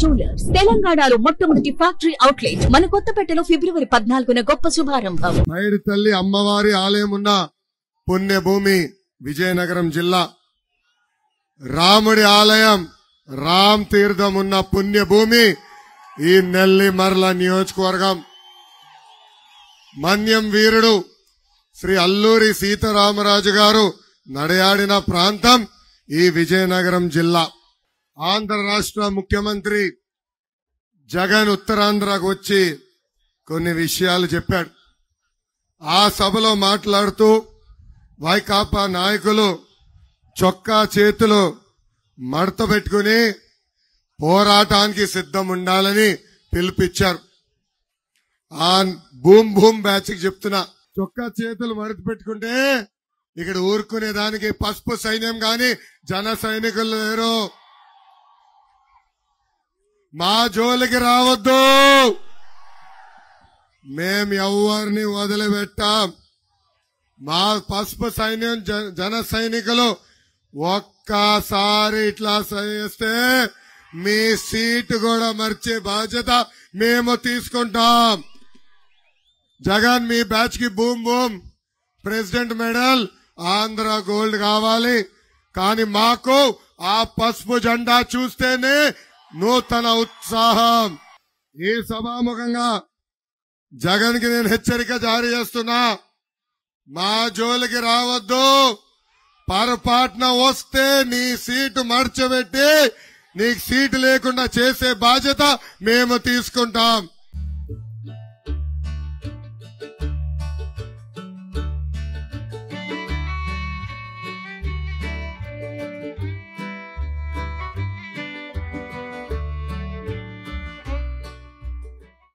jewellers తెలంగాణలో మొట్టమొదటి factory outlet మన కొత్తపేటలో ఫిబ్రవరి పద్నాలుగున గొప్ప శుభారంభం మైడి తల్లి అమ్మవారి ఆలయం ఉన్న పుణ్యభూమి విజయనగరం జిల్లా రాముడి ఆలయం రామ్ తీర్థం ఉన్న పుణ్యభూమి ఈ నెల్లిమర్ల నియోజకవర్గం మన్యం వీరుడు శ్రీ అల్లూరి సీతారామరాజు గారు నడయాడిన ప్రాంతం ఈ విజయనగరం జిల్లా ఆంధ్ర రాష్ట్ర ముఖ్యమంత్రి జగన్ ఉత్తరాంధ్రకు వచ్చి కొన్ని విషయాలు చెప్పాడు ఆ సభలో మాట్లాడుతూ వైకాపా నాయకులు చొక్కా చేతులు మడత పెట్టుకుని పోరాటానికి సిద్ధం ఉండాలని పిలిపిచ్చారు ఆ భూమ్ భూమ్ బ్యాచ్కి చెప్తున్నా చొక్కా చేతులు మడత పెట్టుకుంటే ఇక్కడ ఊరుకునే దానికి పసుపు సైన్యం గాని జన సైనికులు లేరు మా జోలికి రావద్దు మేం ఎవరిని వదిలిపెట్టాం మా పసుపు సైన్యం జన సైనికులు ఒక్కసారి ఇట్లా చేస్తే మీ సీటు కూడా మర్చే బాధ్యత మేము తీసుకుంటాం జగన్ మీ బ్యాచ్ కి boom boom president medal Andhra gold కావాలి కానీ మాకు ఆ పసుపు జెండా చూస్తేనే నూతన ఉత్సాహం ఈ సభాముఖంగా జగన్ కి నేను హెచ్చరిక జారీ చేస్తున్నా మా జోలికి రావద్దు పొరపాటున వస్తే నీ సీటు మర్చబెట్టి నీకు సీటు లేకుండా చేసే బాధ్యత మేము తీసుకుంటాం